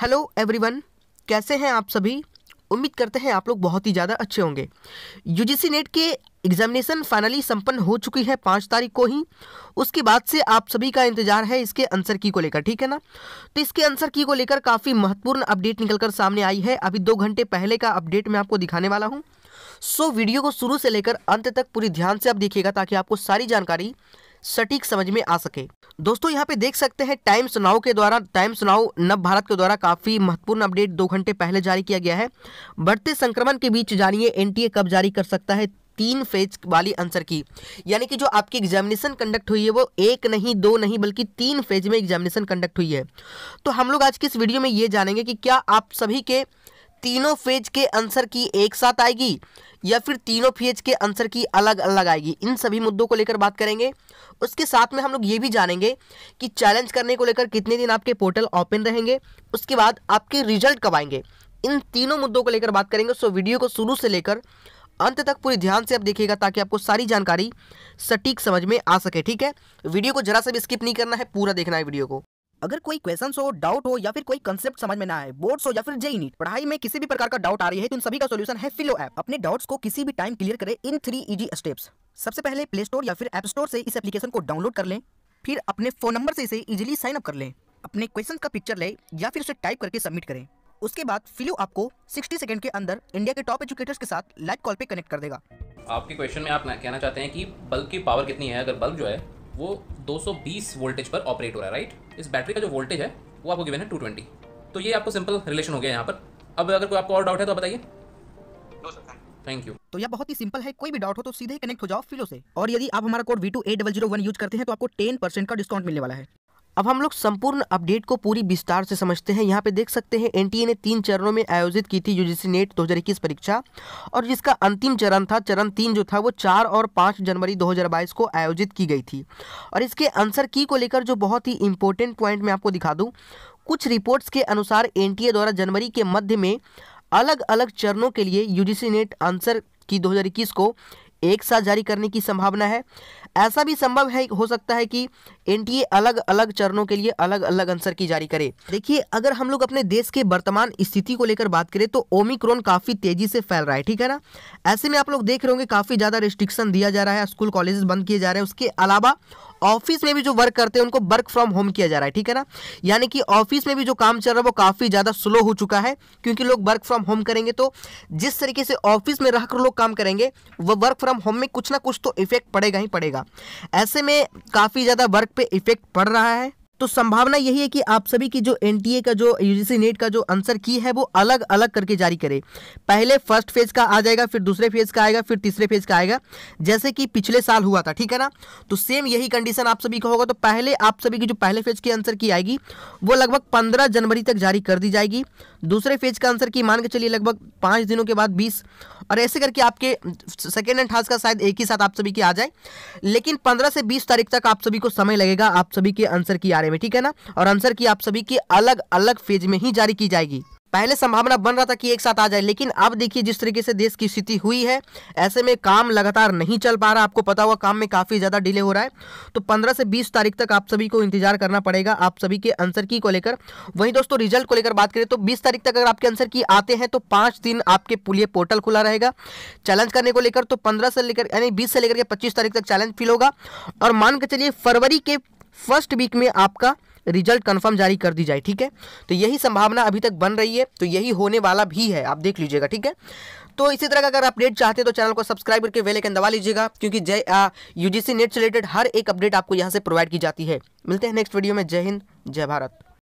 hello everyone कैसे हैं आप सभी उम्मीद करते हैं आप लोग बहुत ही ज़्यादा अच्छे होंगे यूजीसी नेट के एग्जामिनेशन फाइनली संपन्न हो चुकी है पाँच तारीख को ही उसके बाद से आप सभी का इंतजार है इसके आंसर की को लेकर ठीक है ना तो इसके आंसर की को लेकर काफ़ी महत्वपूर्ण अपडेट निकलकर सामने आई है अभी दो घंटे पहले का अपडेट मैं आपको दिखाने वाला हूँ सो वीडियो को शुरू से लेकर अंत तक पूरी ध्यान से आप देखिएगा ताकि आपको सारी जानकारी सटीक समझ में आ सके दोस्तों यहाँ पे देख सकते हैं टाइम्स नाउ के द्वारा टाइम्स नाउ नव भारत के द्वारा काफ़ी महत्वपूर्ण अपडेट दो घंटे पहले जारी किया गया है बढ़ते संक्रमण के बीच जानिए एनटीए कब जारी कर सकता है तीन फेज वाली आंसर की यानी कि जो आपकी एग्जामिनेशन कंडक्ट हुई है वो एक नहीं दो नहीं बल्कि तीन फेज में एग्जामिनेशन कंडक्ट हुई है तो हम लोग आज की इस वीडियो में ये जानेंगे कि क्या आप सभी के तीनों फेज के आंसर की एक साथ आएगी या फिर तीनों फेज के आंसर की अलग अलग आएगी इन सभी मुद्दों को लेकर बात करेंगे उसके साथ में हम लोग ये भी जानेंगे कि चैलेंज करने को लेकर कितने दिन आपके पोर्टल ओपन रहेंगे उसके बाद आपके रिजल्ट कब आएंगे इन तीनों मुद्दों को लेकर बात करेंगे सो वीडियो को शुरू से लेकर अंत तक पूरी ध्यान से आप देखिएगा ताकि आपको सारी जानकारी सटीक समझ में आ सके ठीक है वीडियो को जरा सा भी स्किप नहीं करना है पूरा देखना है वीडियो को अगर कोई क्वेश्चन हो डाउट हो या फिर कोई कंसेप्ट समझ में ना आए बोर्ड्स हो या फिर जेई नीट e e पढ़ाई में किसी भी प्रकार का डाउट आ रही है तो उन सभी का सोल्यूशन है फिलो ऐप अपने डाउट्स को किसी भी टाइम क्लियर करें इन थ्री इजी स्टेप्स सबसे पहले प्ले स्टोर या फिर एप स्टोर से इस एप्लीकेशन को डाउनलोड कर लें फिर अपने फोन नंबर से इसे इजिली साइन अप कर लें अपने क्वेश्चन का पिक्चर लें या फिर उसे टाइप करके सबमिट करें उसके बाद फिलो आपको 60 सेकंड के अंदर इंडिया के टॉप एजुकेटर्स के साथ लाइव कॉल पे कनेक्ट कर देगा आपके क्वेश्चन में आप कहना चाहते हैं कि बल्ब की पावर कितनी है अगर बल्ब जो है वो 220 वोल्टेज पर ऑपरेट हो रहा है राइट इस बैटरी का जो वोल्टेज है वो आपको गिवन है 220 तो ये आपको सिंपल रिलेशन हो गया यहाँ पर अब अगर कोई आपको और डाउट है तो बताइए थैंक यू तो यह बहुत ही सिंपल है कोई भी डाउट हो तो सीधे कनेक्ट हो जाओ फिलो से और यदि आप हमारा कोड वी टू यूज करते हैं तो आपको टेन का डिस्काउंट मिलने वाला है अब हम लोग संपूर्ण अपडेट को पूरी विस्तार से समझते हैं यहाँ पे देख सकते हैं एनटीए ने तीन चरणों में आयोजित की थी यूजीसी नेट 2021 परीक्षा और जिसका अंतिम चरण था चरण तीन जो था वो चार और पाँच जनवरी 2022 को आयोजित की गई थी और इसके आंसर की को लेकर जो बहुत ही इंपॉर्टेंट पॉइंट मैं आपको दिखा दूँ कुछ रिपोर्ट्स के अनुसार एन द्वारा जनवरी के मध्य में अलग अलग चरणों के लिए यू नेट आंसर की दो को एक साथ जारी करने की संभावना है ऐसा भी संभव है हो सकता है कि एनटीए अलग अलग चरणों के लिए अलग अलग आंसर की जारी करे देखिए अगर हम लोग अपने देश के वर्तमान स्थिति को लेकर बात करें तो ओमिक्रोन काफ़ी तेजी से फैल रहा है ठीक है ना ऐसे में आप लोग देख रहे होंगे काफ़ी ज़्यादा रिस्ट्रिक्शन दिया जा रहा है स्कूल कॉलेजेस बंद किए जा रहे हैं उसके अलावा ऑफिस में भी जो वर्क करते हैं उनको वर्क फ्रॉम होम किया जा रहा है ठीक है ना यानी कि ऑफिस में भी जो काम चल रहा है वो काफ़ी ज़्यादा स्लो हो चुका है क्योंकि लोग वर्क फ्रॉम होम करेंगे तो जिस तरीके से ऑफिस में रहकर लोग काम करेंगे वह वर्क फ्रॉम होम में कुछ ना कुछ तो इफेक्ट पड़ेगा ही पड़ेगा ऐसे में काफ़ी ज़्यादा वर्क पर इफेक्ट पड़ रहा है तो संभावना यही है कि आप सभी की जो एन का जो यूजीसी नेट का जो आंसर की है वो अलग अलग करके जारी करे पहले फर्स्ट फेज का आ जाएगा फिर दूसरे फेज का आएगा फिर तीसरे फेज का आएगा जैसे कि पिछले साल हुआ था ठीक है ना तो सेम यही कंडीशन आप सभी का होगा तो पहले आप सभी की जो पहले फेज की आंसर की आएगी वो लगभग पंद्रह जनवरी तक जारी कर दी जाएगी दूसरे फेज का आंसर की मान के चलिए लगभग पाँच दिनों के बाद बीस और ऐसे करके आपके सेकेंड एंड थर्ड का शायद एक ही साथ आप सभी की आ जाए लेकिन पंद्रह से बीस तारीख तक आप सभी को समय लगेगा आप सभी के आंसर की आ रहे में ठीक है ना और आंसर की आप सभी के अलग अलग फेज में ही जारी की जाएगी पहले संभावना बन रहा था कि एक साथ आ जाए लेकिन अब देखिए जिस तरीके से देश की स्थिति हुई है ऐसे में काम लगातार नहीं चल पा रहा आपको पता हुआ काम में काफ़ी ज़्यादा डिले हो रहा है तो 15 से 20 तारीख तक आप सभी को इंतजार करना पड़ेगा आप सभी के आंसर की को लेकर वहीं दोस्तों रिजल्ट को लेकर बात करें तो बीस तारीख तक अगर आपके आंसर की आते हैं तो पाँच दिन आपके लिए पोर्टल खुला रहेगा चैलेंज करने को लेकर तो पंद्रह से लेकर यानी बीस से लेकर के पच्चीस तारीख तक चैलेंज फिल होगा और मान के चलिए फरवरी के फर्स्ट वीक में आपका रिजल्ट कंफर्म जारी कर दी जाए ठीक है तो यही संभावना अभी तक बन रही है तो यही होने वाला भी है आप देख लीजिएगा ठीक है तो इसी तरह का अगर अपडेट चाहते हैं तो चैनल को सब्सक्राइब करके वेले के दबा लीजिएगा क्योंकि जय यूजीसी नेट से रिलेटेड हर एक अपडेट आपको यहाँ से प्रोवाइड की जाती है मिलते हैं नेक्स्ट वीडियो में जय हिंद जय भारत